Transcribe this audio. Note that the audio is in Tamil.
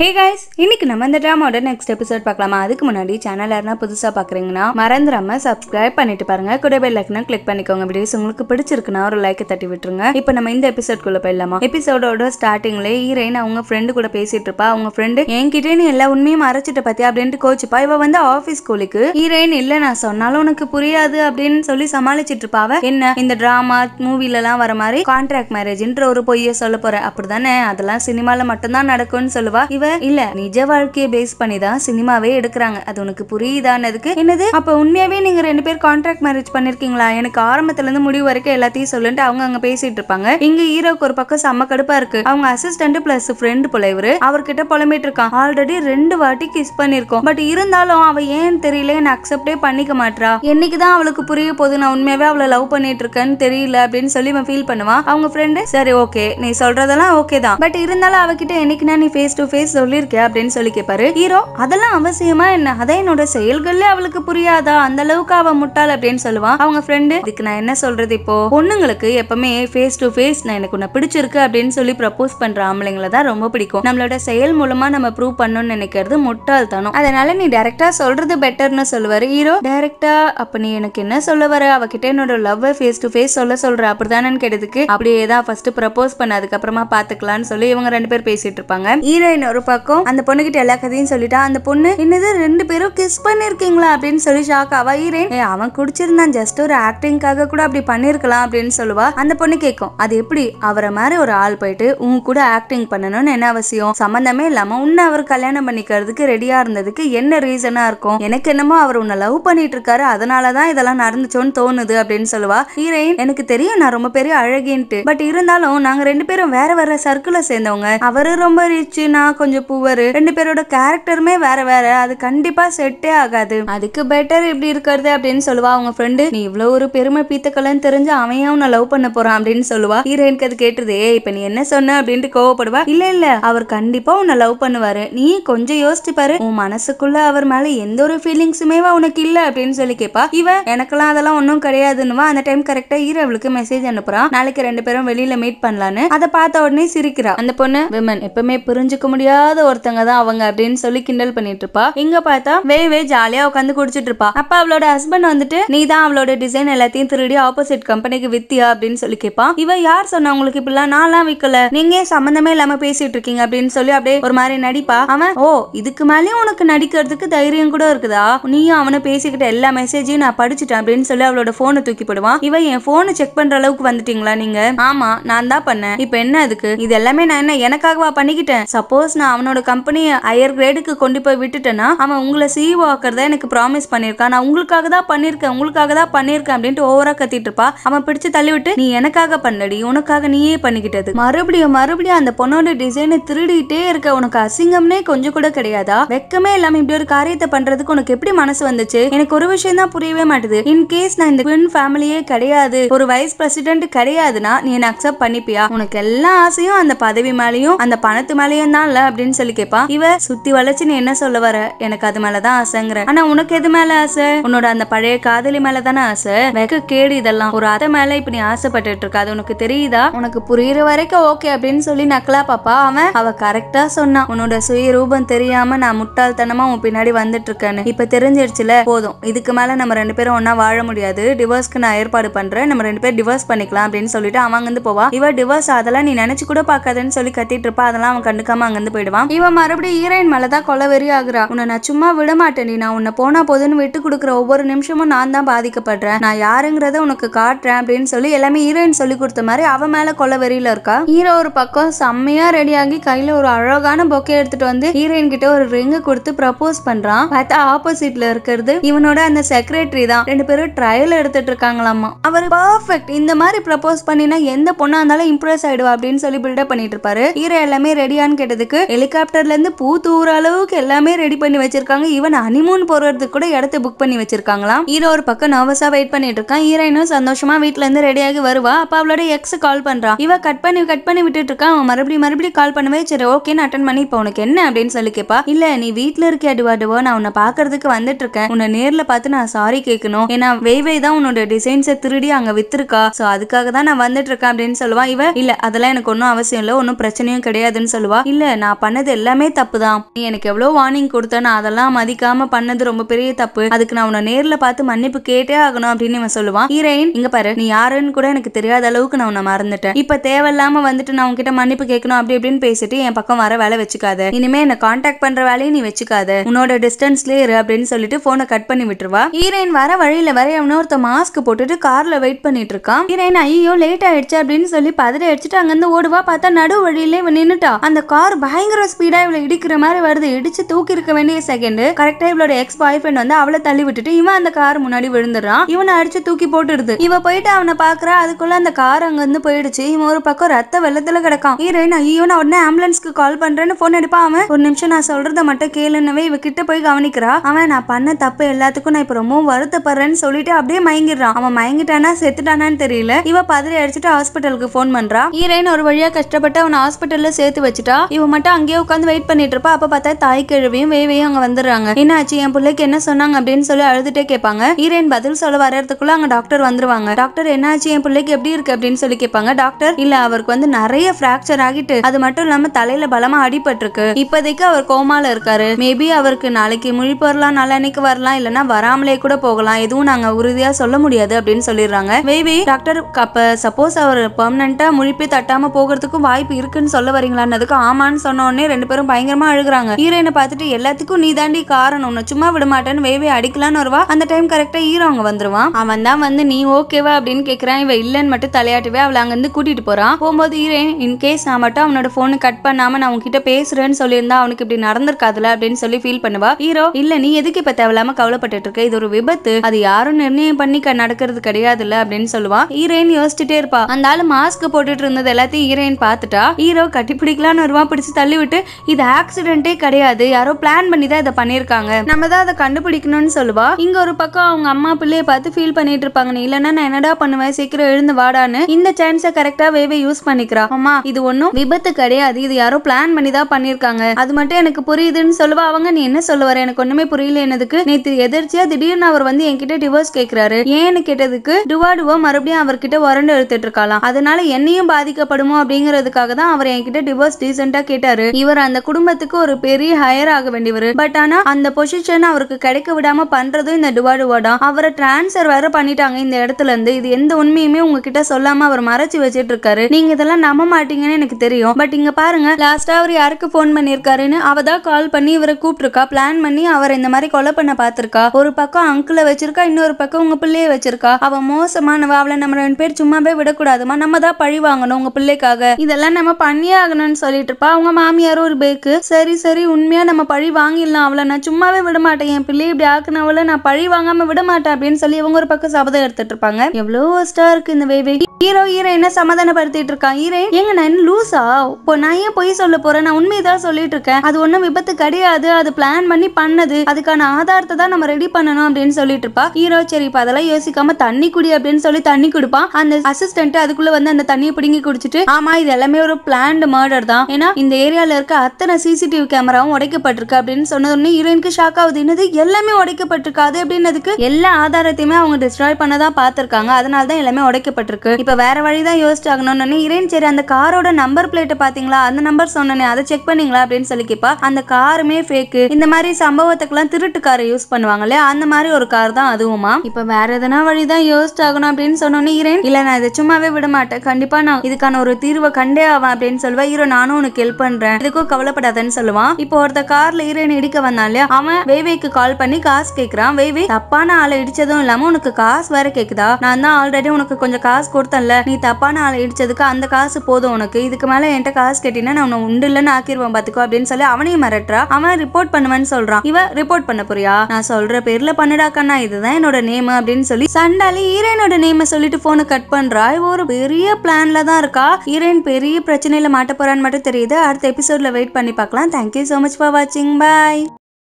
ஹே கைஸ் இன்னைக்கு நம்ம இந்த ட்ராமாவோட நெக்ஸ்ட் எபிசோட் பார்க்கலாமா அதுக்கு முன்னாடி சேனல் யாருனா புதுசாக பார்க்குறீங்கன்னா மறந்துடாம சப்ஸ்கிரைப் பண்ணிட்டு பாருங்க கூட பெல் ஐக்கனை கிளிக் பண்ணிக்கோங்க வீடியோஸ் உங்களுக்கு பிடிச்சிருக்குன்னா ஒரு லைக்கை தட்டி விட்டுருங்க இப்போ நம்ம இந்த குள்ள போயிடலாமா எபிசோடோட ஸ்டார்டிங்ல ஹீரோயின் அவங்க ஃப்ரெண்டு கூட பேசிட்டு இருப்பா அவங்க ஃப்ரெண்டு என்கிட்ட நீ எல்லா உண்மையும் மறைச்சிட்ட பத்தி அப்படின்ட்டு கோச்சுப்பா இவ வந்து ஆஃபீஸ் கூலிக்கு ஹீரோயின் இல்லை நான் சொன்னாலும் உனக்கு புரியாது அப்படின்னு சொல்லி சமாளிச்சிட்டு இருப்பாவ என்ன இந்த ட்ராமா மூவிலலாம் வர மாதிரி கான்ட்ராக்ட் மேரேஜ்ன்ற ஒரு பொய்யை சொல்ல போற அப்படிதானே அதெல்லாம் சினிமாவில் மட்டும்தான் நடக்கும்னு சொல்லுவா இவ இல்ல நிஜ வாழ்க்கையை பேஸ் பண்ணி தான் சினிமாவே எடுக்கிறாங்க அது உனக்கு புரியுதானதுக்கு என்னது அப்ப உண்மையாவே நீங்க ரெண்டு பேர் கான்ட்ராக்ட் மேரேஜ் பண்ணிருக்கீங்களா எனக்கு ஆரம்பத்துல இருந்து முடிவு வரைக்கும் எல்லாத்தையும் சொல்லிட்டு அவங்க அங்க பேசிட்டு இருப்பாங்க இங்க ஹீரோக்கு ஒரு பக்கம் செம்ம கடுப்பா இருக்கு அவங்க அசிஸ்டன்ட் பிளஸ் ஃப்ரெண்ட் போல இவரு அவர்கிட்ட புலம்பிட்டு இருக்கான் ஆல்ரெடி ரெண்டு வாட்டி கிஸ் பண்ணிருக்கோம் பட் இருந்தாலும் அவ ஏன் தெரியல என்ன அக்செப்டே பண்ணிக்க மாட்டா என்னைக்குதான் அவளுக்கு புரிய போது நான் உண்மையாவே அவளை லவ் பண்ணிட்டு இருக்கேன்னு தெரியல அப்படின்னு சொல்லி இவன் ஃபீல் பண்ணுவான் அவங்க ஃப்ரெண்டு சரி ஓகே நீ சொல்றதெல்லாம் ஓகே தான் பட் இருந்தாலும் அவகிட்ட என்னைக்குனா நீ ஃபேஸ் டு ஃபேஸ் சொல்லியிருக்கேன் அப்படின்னு சொல்லி கேட்பாரு ஹீரோ அதெல்லாம் அவசியமா என்ன அதான் என்னோட செயல்கள்ல அவளுக்கு புரியாதா அந்த அளவுக்கு அவ முட்டாள் அப்படின்னு சொல்லுவான் அவங்க ஃப்ரெண்டு இதுக்கு நான் என்ன சொல்றது இப்போ பொண்ணுங்களுக்கு எப்பவுமே ஃபேஸ் டு ஃபேஸ் நான் எனக்கு உன்னை பிடிச்சிருக்கு அப்படின்னு சொல்லி ப்ரப்போஸ் பண்ற ஆம்பளைங்களை தான் ரொம்ப பிடிக்கும் நம்மளோட செயல் மூலமா நம்ம ப்ரூவ் பண்ணணும்னு நினைக்கிறது முட்டாள் தானும் அதனால நீ டைரக்டா சொல்றது பெட்டர்னு சொல்லுவாரு ஹீரோ டைரக்டா அப்ப நீ எனக்கு என்ன சொல்ல வர அவகிட்ட என்னோட லவ் ஃபேஸ் டு ஃபேஸ் சொல்ல சொல்ற அப்படிதானு கேட்டதுக்கு அப்படியே தான் ஃபர்ஸ்ட் ப்ரப்போஸ் பண்ண அதுக்கப்புறமா பாத்துக்கலாம்னு சொல்லி இவங்க ரெண்டு பேர் பேசிட்டு இருப்பாங்க ஹீரோயின் ஒரு அப்பாக்கும் அந்த பொண்ணுகிட்ட எல்லா கதையும் சொல்லிட்டா அந்த பொண்ணு என்னது ரெண்டு பேரும் கிஸ் பண்ணிருக்கீங்களா அப்படின்னு சொல்லி ஷாக் ஆவாயிரேன் ஏ அவன் குடிச்சிருந்தான் ஜஸ்ட் ஒரு ஆக்டிங்காக கூட அப்படி பண்ணிருக்கலாம் அப்படின்னு சொல்லுவா அந்த பொண்ணு கேட்கும் அது எப்படி அவரை மாதிரி ஒரு ஆள் போயிட்டு உன் கூட ஆக்டிங் பண்ணணும்னு என்ன அவசியம் சம்மந்தமே இல்லாம உன்னை அவர் கல்யாணம் பண்ணிக்கிறதுக்கு ரெடியா இருந்ததுக்கு என்ன ரீசனா இருக்கும் எனக்கு என்னமோ அவர் உன்னை லவ் பண்ணிட்டு இருக்காரு அதனாலதான் இதெல்லாம் நடந்துச்சோன்னு தோணுது அப்படின்னு சொல்லுவா ஹீரோயின் எனக்கு தெரியும் நான் ரொம்ப பெரிய அழகின்ட்டு பட் இருந்தாலும் நாங்க ரெண்டு பேரும் வேற வேற சர்க்கிள சேர்ந்தவங்க அவரு ரொம்ப ரிச் நான் கொஞ்சம் கொஞ்சம் புவர் ரெண்டு பேரோட கேரக்டருமே வேற வேற அது கண்டிப்பா செட்டே ஆகாது அதுக்கு பெட்டர் இப்படி இருக்கிறது அப்படின்னு சொல்லுவா அவங்க ஃப்ரெண்டு நீ இவ்வளவு ஒரு பெருமை பீத்தக்கலன்னு தெரிஞ்சு அவன் உன்னை லவ் பண்ண போறான் அப்படின்னு சொல்லுவா ஹீரோயினுக்கு அது கேட்டுது ஏ இப்ப நீ என்ன சொன்ன அப்படின்ட்டு கோவப்படுவா இல்ல இல்ல அவர் கண்டிப்பா உன்னை லவ் பண்ணுவாரு நீ கொஞ்சம் யோசிச்சு பாரு உன் மனசுக்குள்ள அவர் மேல எந்த ஒரு ஃபீலிங்ஸுமே உனக்கு இல்ல அப்படின்னு சொல்லி கேப்பா இவன் எனக்கெல்லாம் அதெல்லாம் ஒன்னும் கிடையாதுன்னுவா அந்த டைம் கரெக்டா அவளுக்கு மெசேஜ் அனுப்புறான் நாளைக்கு ரெண்டு பேரும் வெளியில மீட் பண்ணலான்னு அதை பார்த்த உடனே சிரிக்கிறா அந்த பொண்ணு விமன் எப்பவுமே புரிஞ்சுக்க முடியாத யாராவது ஒருத்தங்க தான் அவங்க அப்படின்னு சொல்லி கிண்டல் பண்ணிட்டு இருப்பா இங்க பார்த்தா வேவே ஜாலியா உட்காந்து குடிச்சிட்டு இருப்பா அப்ப அவளோட ஹஸ்பண்ட் வந்துட்டு நீ தான் அவளோட டிசைன் எல்லாத்தையும் திருடி ஆப்போசிட் கம்பெனிக்கு வித்தியா அப்படின்னு சொல்லி கேட்பான் இவ யார் சொன்ன உங்களுக்கு இப்படிலாம் நான்லாம் விக்கல நீங்க சம்மந்தமே இல்லாம பேசிட்டு இருக்கீங்க அப்படின்னு சொல்லி அப்படியே ஒரு மாதிரி நடிப்பா அவன் ஓ இதுக்கு மேலேயும் உனக்கு நடிக்கிறதுக்கு தைரியம் கூட இருக்குதா நீயும் அவனை பேசிக்கிட்ட எல்லா மெசேஜையும் நான் படிச்சுட்டேன் அப்படின்னு சொல்லி அவளோட போனை தூக்கி போடுவான் இவ என் போனை செக் பண்ற அளவுக்கு வந்துட்டீங்களா நீங்க ஆமா நான் தான் பண்ணேன் இப்ப என்ன அதுக்கு இது எல்லாமே நான் என்ன எனக்காகவா பண்ணிக்கிட்டேன் சப்போஸ் நான் நான் அவனோட கம்பெனியை ஹையர் கிரேடுக்கு கொண்டு போய் விட்டுட்டேன்னா அவன் உங்களை சிஇஓ e ஆக்கிறதா எனக்கு ப்ராமிஸ் பண்ணியிருக்கான் நான் உங்களுக்காக தான் பண்ணியிருக்கேன் உங்களுக்காக தான் பண்ணியிருக்கேன் அப்படின்ட்டு ஓவரா கத்திட்டு இருப்பா அவன் பிடிச்சு தள்ளிவிட்டு நீ எனக்காக பண்ணடி உனக்காக நீயே பண்ணிக்கிட்டது மறுபடியும் மறுபடியும் அந்த பொண்ணோட டிசைனை திருடிட்டே இருக்க உனக்கு அசிங்கம்னே கொஞ்சம் கூட கிடையாதா வெக்கமே இல்லாம இப்படி ஒரு காரியத்தை பண்றதுக்கு உனக்கு எப்படி மனசு வந்துச்சு எனக்கு ஒரு விஷயம் தான் புரியவே மாட்டேது இன் கேஸ் நான் இந்த குவின் ஃபேமிலியே கிடையாது ஒரு வைஸ் பிரசிடென்ட் கிடையாதுன்னா நீ என்ன அக்செப்ட் பண்ணிப்பியா உனக்கு எல்லா ஆசையும் அந்த பதவி மேலேயும் அந்த பணத்து மேலேயும் தான் அப்படின்னு சொல்லி கேப்பா இவ சுத்தி வளைச்சு நீ என்ன சொல்ல வர எனக்கு அது மேலதான் ஆசைங்கிற ஆனா உனக்கு எது மேல ஆசை உன்னோட அந்த பழைய காதலி மேலதானே ஆசை வெக்க கேடு இதெல்லாம் ஒரு அதை மேல இப்ப நீ ஆசைப்பட்டு இருக்க அது உனக்கு தெரியுதா உனக்கு புரியுற வரைக்கும் ஓகே அப்படின்னு சொல்லி நக்கலா பாப்பா அவன் அவ கரெக்டா சொன்னான் உன்னோட சுய ரூபம் தெரியாம நான் முட்டாள்தனமா உன் பின்னாடி வந்துட்டு இருக்கேன்னு இப்ப தெரிஞ்சிருச்சுல போதும் இதுக்கு மேல நம்ம ரெண்டு பேரும் ஒன்னா வாழ முடியாது டிவோர்ஸ்க்கு நான் ஏற்பாடு பண்றேன் நம்ம ரெண்டு பேரும் டிவோர்ஸ் பண்ணிக்கலாம் அப்படின்னு சொல்லிட்டு அவன் அங்கிருந்து போவா இவ டிவோர்ஸ் அதெல்லாம் நீ நினைச்சு கூட பாக்காதுன்னு சொல்லி கத்திட்டு இருப்பா அதெல்லாம் அவன் கண்டுக்காம அங்கிருந்து போயிடுவான் ஆயிடுவான் இவன் மறுபடியும் ஹீரோயின் மேலதான் வெறி ஆகுறா உன்னை நான் சும்மா விட மாட்டேன் நீ நான் உன்னை போனா போதுன்னு விட்டு கொடுக்குற ஒவ்வொரு நிமிஷமும் நான் தான் பாதிக்கப்படுறேன் நான் யாருங்கிறத உனக்கு காட்டுறேன் அப்படின்னு சொல்லி எல்லாமே ஹீரோயின் சொல்லி கொடுத்த மாதிரி அவன் மேல வெறியில இருக்கா ஹீரோ ஒரு பக்கம் செம்மையா ரெடியாகி கையில ஒரு அழகான பொக்கே எடுத்துட்டு வந்து ஹீரோயின் கிட்ட ஒரு ரிங் கொடுத்து ப்ரப்போஸ் பண்றான் பார்த்தா ஆப்போசிட்ல இருக்கிறது இவனோட அந்த செக்ரட்டரி தான் ரெண்டு பேரும் ட்ரையல் எடுத்துட்டு இருக்காங்களாமா அவர் பர்ஃபெக்ட் இந்த மாதிரி ப்ரப்போஸ் பண்ணினா எந்த பொண்ணா இருந்தாலும் இம்ப்ரெஸ் ஆயிடுவா அப்படின்னு சொல்லி பில்டப் பண்ணிட்டு இருப்பாரு ஹீரோ எல்லாமே ரெடியான்னு கேட்டதுக்கு ஹெலிகாப்டர்லேருந்து பூ தூர அளவுக்கு எல்லாமே ரெடி பண்ணி வச்சிருக்காங்க ஈவன் ஹனிமூன் போகிறதுக்கு கூட இடத்த புக் பண்ணி வச்சிருக்காங்களாம் ஹீரோ ஒரு பக்கம் நர்வஸாக வெயிட் பண்ணிட்டு இருக்கான் ஹீரோயினும் சந்தோஷமா வீட்டிலேருந்து ரெடியாகி வருவா அப்போ அவளோட எக்ஸ் கால் பண்ணுறான் இவ கட் பண்ணி கட் பண்ணி விட்டுட்டு இருக்கான் அவன் மறுபடியும் மறுபடியும் கால் பண்ணவே சரி ஓகேன்னு அட்டன் பண்ணி இப்போ உனக்கு என்ன அப்படின்னு சொல்லி கேட்பா இல்ல நீ வீட்டில் இருக்க டுவா நான் உன்னை பார்க்கறதுக்கு வந்துட்டு இருக்கேன் உன்னை நேரில் பார்த்து நான் சாரி கேட்கணும் ஏன்னா வெய் தான் உன்னோட டிசைன்ஸை திருடி அங்கே வித்துருக்கா ஸோ அதுக்காக தான் நான் வந்துட்டு இருக்கேன் அப்படின்னு சொல்லுவா இவ இல்ல அதெல்லாம் எனக்கு ஒன்றும் அவசியம் இல்லை ஒன்றும் பிரச்சனையும் கிடையாதுன்னு சொல்லுவா இல்ல நான் பண்ணது எல்லாமே தப்பு தான் நீ எனக்கு எவ்வளவு வார்னிங் கொடுத்த நான் அதெல்லாம் மதிக்காம பண்ணது ரொம்ப பெரிய தப்பு அதுக்கு நான் உன்னை நேர்ல பார்த்து மன்னிப்பு கேட்டே ஆகணும் அப்படின்னு இவன் சொல்லுவான் ஹீரோயின் இங்க பாரு நீ யாருன்னு கூட எனக்கு தெரியாத அளவுக்கு நான் உன்னை மறந்துட்டேன் இப்போ தேவையில்லாம வந்துட்டு நான் உன்கிட்ட மன்னிப்பு கேட்கணும் அப்படி இப்படின்னு பேசிட்டு என் பக்கம் வர வேலை வச்சுக்காத இனிமே என்ன காண்டாக்ட் பண்ற வேலையை நீ வச்சுக்காத உன்னோட டிஸ்டன்ஸ்லயே இரு அப்படின்னு சொல்லிட்டு போனை கட் பண்ணி விட்டுருவா ஹீரோயின் வர வழியில வர ஒருத்த மாஸ்க் போட்டுட்டு கார்ல வெயிட் பண்ணிட்டு இருக்கான் ஹீரோயின் ஐயோ லேட் ஆயிடுச்சு அப்படின்னு சொல்லி பதற அடிச்சுட்டு அங்கிருந்து ஓடுவா பார்த்தா நடு வழியிலேயே நின்னுட்டா அந்த கார் பயங்கர பயங்கர ஸ்பீடா இவ்வளவு இடிக்கிற மாதிரி வருது இடிச்சு தூக்கி இருக்க வேண்டிய செகண்ட் கரெக்டா இவளோட எக்ஸ் பாய் ஃப்ரெண்ட் வந்து அவளை தள்ளி விட்டுட்டு இவன் அந்த கார் முன்னாடி விழுந்துடுறான் இவனை அடிச்சு தூக்கி போட்டுடுது இவ போயிட்டு அவனை பாக்குறா அதுக்குள்ள அந்த கார் அங்க இருந்து போயிடுச்சு இவன் ஒரு பக்கம் ரத்த வெள்ளத்துல கிடக்கான் ஹீரோயின் ஐயோ நான் உடனே ஆம்புலன்ஸ்க்கு கால் பண்றேன்னு போன் எடுப்பான் அவன் ஒரு நிமிஷம் நான் சொல்றத மட்டும் கேளுன்னவே இவ கிட்ட போய் கவனிக்கிறா அவன் நான் பண்ண தப்பு எல்லாத்துக்கும் நான் இப்ப ரொம்ப வருத்தப்படுறேன்னு சொல்லிட்டு அப்படியே மயங்கிடுறான் அவன் மயங்கிட்டானா செத்துட்டானான்னு தெரியல இவ பதறி அடிச்சுட்டு ஹாஸ்பிட்டலுக்கு போன் பண்றா ஹீரோயின் ஒரு வழியா கஷ்டப்பட்டு அவனை ஹாஸ்பிட்டல்ல சேர்த்து வச்சுட்டா இவன் மட்டும் அங்க அங்கேயே உட்காந்து வெயிட் பண்ணிட்டு இருப்பா அப்போ பார்த்தா தாய் கிழவியும் வேவையும் அங்க வந்துடுறாங்க என்னாச்சு என் பிள்ளைக்கு என்ன சொன்னாங்க அப்படின்னு சொல்லி அழுதுட்டே கேட்பாங்க ஈரேன் பதில் சொல்ல வரதுக்குள்ள அங்கே டாக்டர் வந்துருவாங்க டாக்டர் என்னாச்சு என் பிள்ளைக்கு எப்படி இருக்கு அப்படின்னு சொல்லி கேட்பாங்க டாக்டர் இல்ல அவருக்கு வந்து நிறைய ஃப்ராக்சர் ஆகிட்டு அது மட்டும் இல்லாம தலையில பலமா அடிபட்டிருக்கு இப்போதைக்கு அவர் கோமால இருக்காரு மேபி அவருக்கு நாளைக்கு முழிப்பு வரலாம் நாளைக்கு வரலாம் இல்லைன்னா வராமலே கூட போகலாம் எதுவும் நாங்க உறுதியா சொல்ல முடியாது அப்படின்னு சொல்லிடுறாங்க மேபி டாக்டர் அப்ப சப்போஸ் அவர் பெர்மனண்டா முழிப்பே தட்டாம போகிறதுக்கும் வாய்ப்பு இருக்குன்னு சொல்ல வரீங்களான்னதுக்கு ஆமான்னு சொன்னோடனே உடனே ரெண்டு பேரும் பயங்கரமா அழுகுறாங்க ஹீரோயினை பார்த்துட்டு எல்லாத்துக்கும் நீ தாண்டி காரணம் உன்னை சும்மா விட மாட்டேன்னு வேவே அடிக்கலான்னு வருவா அந்த டைம் கரெக்டா ஹீரோ அங்க வந்துருவான் அவன் தான் வந்து நீ ஓகேவா அப்படின்னு கேட்கறான் இவ இல்லன்னு மட்டும் தலையாட்டுவே அவளை அங்க இருந்து கூட்டிட்டு போறான் போகும்போது ஹீரோயின் இன்கேஸ் நான் மட்டும் அவனோட போனு கட் பண்ணாம நான் உங்ககிட்ட பேசுறேன்னு சொல்லியிருந்தா அவனுக்கு இப்படி நடந்திருக்காதுல அப்படின்னு சொல்லி ஃபீல் பண்ணுவா ஹீரோ இல்ல நீ எதுக்கு இப்ப தேவையில்லாம கவலைப்பட்டு இருக்க இது ஒரு விபத்து அது யாரும் நிர்ணயம் பண்ணி நடக்கிறது கிடையாதுல்ல அப்படின்னு சொல்லுவா ஹீரோயின் யோசிச்சுட்டே இருப்பா அந்த ஆளு மாஸ்க் போட்டுட்டு இருந்தது எல்லாத்தையும் ஹீரோயின் பாத்துட்டா ஹீரோ கட்டிப்பிடிக்கலான்னு வருவான் பிடிச்சு தள்ளி சொல்லிவிட்டு இது ஆக்சிடென்ட்டே கிடையாது யாரோ பிளான் பண்ணி தான் இதை பண்ணியிருக்காங்க நம்ம தான் அதை கண்டுபிடிக்கணும்னு சொல்லுவா இங்க ஒரு பக்கம் அவங்க அம்மா பிள்ளைய பார்த்து ஃபீல் பண்ணிட்டு இருப்பாங்க நீ இல்லைன்னா நான் என்னடா பண்ணுவேன் சீக்கிரம் எழுந்து வாடான்னு இந்த சான்ஸை கரெக்டா வேவே யூஸ் பண்ணிக்கிறா அம்மா இது ஒன்னும் விபத்து கிடையாது இது யாரோ பிளான் பண்ணி தான் பண்ணியிருக்காங்க அது மட்டும் எனக்கு புரியுதுன்னு சொல்லுவா அவங்க நீ என்ன சொல்ல வர எனக்கு ஒண்ணுமே புரியல என்னதுக்கு நேற்று எதிர்ச்சியா திடீர்னு அவர் வந்து என்கிட்ட டிவோர்ஸ் கேட்கிறாரு ஏன்னு கேட்டதுக்கு டுவாடுவோ மறுபடியும் அவர்கிட்ட உரண்டு எடுத்துட்டு இருக்கலாம் அதனால என்னையும் பாதிக்கப்படுமோ அப்படிங்கிறதுக்காக தான் அவர் என்கிட்ட டிவோர்ஸ் டீசெண்டா கேட்டாரு இவர் அந்த குடும்பத்துக்கு ஒரு பெரிய ஹையர் ஆக வேண்டியவர் பட் ஆனா அந்த பொசிஷன் அவருக்கு கிடைக்க விடாம பண்றதும் இந்த டுவாடுவா தான் அவரை டிரான்ஸ்ஃபர் வேற பண்ணிட்டாங்க இந்த இடத்துல இருந்து இது எந்த உண்மையுமே உங்ககிட்ட சொல்லாம அவர் மறைச்சு வச்சிட்டு இருக்காரு நீங்க இதெல்லாம் நம்ப மாட்டீங்கன்னு எனக்கு தெரியும் பட் இங்க பாருங்க லாஸ்டா அவர் யாருக்கு போன் பண்ணிருக்காருன்னு அவ தான் கால் பண்ணி இவரை கூப்பிட்டுருக்கா பிளான் பண்ணி அவர் இந்த மாதிரி கொலை பண்ண பாத்திருக்கா ஒரு பக்கம் அங்கிள வச்சிருக்கா இன்னொரு பக்கம் உங்க பிள்ளைய வச்சிருக்கா அவ மோசமானவ அவளை நம்ம ரெண்டு பேர் சும்மாவே விடக்கூடாதுமா நம்ம தான் பழி வாங்கணும் உங்க பிள்ளைக்காக இதெல்லாம் நம்ம பண்ணியே ஆகணும்னு சொல்லிட்டு இருப்பா அவங்க மாமி மாமியாரும் ஒரு பேக்கு சரி சரி உண்மையா நம்ம பழி வாங்கிடலாம் அவளை நான் சும்மாவே விட மாட்டேன் என் பிள்ளை இப்படி ஆக்குனவளை நான் பழி வாங்காம விட மாட்டேன் அப்படின்னு சொல்லி இவங்க ஒரு பக்கம் சபதம் எடுத்துட்டு இருப்பாங்க எவ்வளவு ஸ்டார் இருக்கு இந்த வேவே ஹீரோ ஹீரோயினை சமாதானப்படுத்திட்டு இருக்கான் ஹீரோயின் எங்க நான் லூஸா இப்போ நான் ஏன் பொய் சொல்ல போறேன் நான் உண்மைதான் சொல்லிட்டு இருக்கேன் அது ஒன்றும் விபத்து கிடையாது அது பிளான் பண்ணி பண்ணது அதுக்கான ஆதாரத்தை தான் நம்ம ரெடி பண்ணணும் அப்படின்னு சொல்லிட்டு இருப்பா ஹீரோ சரி இப்போ அதெல்லாம் யோசிக்காம தண்ணி குடி அப்படின்னு சொல்லி தண்ணி குடிப்பான் அந்த அசிஸ்டன்ட் அதுக்குள்ள வந்து அந்த தண்ணியை பிடுங்கி குடிச்சிட்டு ஆமா இது எல்லாமே ஒரு பிளான்டு மர்டர் தான் ஏன்னா இந்த ஏரியால இருக்க அத்தனை சிசிடிவி கேமராவும் உடைக்கப்பட்டிருக்கு அப்படின்னு சொன்னதுன்னு ஹீரோயினுக்கு ஷாக் ஆகுது என்னது எல்லாமே உடைக்கப்பட்டிருக்காது அப்படின்னதுக்கு எல்லா ஆதாரத்தையுமே அவங்க டிஸ்ட்ராய் பண்ணதான் பார்த்திருக்காங்க அதனால தான் எல்லாமே உடைக்கப்பட்டிருக்கு இப்போ வேறு வழி தான் யோசிச்சு ஆகணும்னு இரேன் சரி அந்த காரோட நம்பர் பிளேட்டை பார்த்தீங்களா அந்த நம்பர் சொன்னனே அதை செக் பண்ணீங்களா அப்படின்னு சொல்லி கேட்பா அந்த காருமே ஃபேக்கு இந்த மாதிரி சம்பவத்துக்கெல்லாம் திருட்டு கார் யூஸ் பண்ணுவாங்க இல்லையா அந்த மாதிரி ஒரு கார் தான் அதுவுமா இப்போ வேற எதனா வழி தான் யோசிச்சு ஆகணும் அப்படின்னு சொன்னோன்னே இரேன் இல்லை நான் இதை சும்மாவே விட மாட்டேன் கண்டிப்பாக நான் இதுக்கான ஒரு தீர்வை கண்டே ஆவான் அப்படின்னு சொல்லுவா ஹீரோ நானும் உனக்கு ஹெல்ப் பண்ணுறேன் இதுக்கும் கவலைப்படாதன்னு சொல்லுவான் இப்போ ஒருத்த காரில் இரேன் இடிக்க வந்தான் இல்லையா அவன் வேவேக்கு கால் பண்ணி காசு கேட்குறான் வேவே தப்பான ஆளை இடிச்சதும் இல்லாமல் உனக்கு காசு வேற கேட்குதா நான் தான் ஆல்ரெடி உனக்கு கொஞ்சம் காசு கொடுத்த மாசம்ல நீ தப்பான ஆள் இடிச்சதுக்கு அந்த காசு போதும் உனக்கு இதுக்கு மேல என்கிட்ட காசு கேட்டீங்கன்னா நான் உன்னை உண்டு இல்லன்னு ஆக்கிடுவான் பாத்துக்கோ அப்படின்னு சொல்லி அவனையும் மிரட்டுறா அவன் ரிப்போர்ட் பண்ணுவேன்னு சொல்றான் இவ ரிப்போர்ட் பண்ண போறியா நான் சொல்ற பேர்ல பண்ணுடா கண்ணா இதுதான் என்னோட நேம் அப்படின்னு சொல்லி சண்டாலி ஈரேனோட நேம சொல்லிட்டு போன கட் பண்றா இவ ஒரு பெரிய பிளான்ல தான் இருக்கா ஈரேன் பெரிய பிரச்சனையில மாட்ட போறான்னு மட்டும் தெரியுது அடுத்த எபிசோட்ல வெயிட் பண்ணி பார்க்கலாம் தேங்க்யூ ஸோ மச் ஃபார் வாட்சிங் பாய்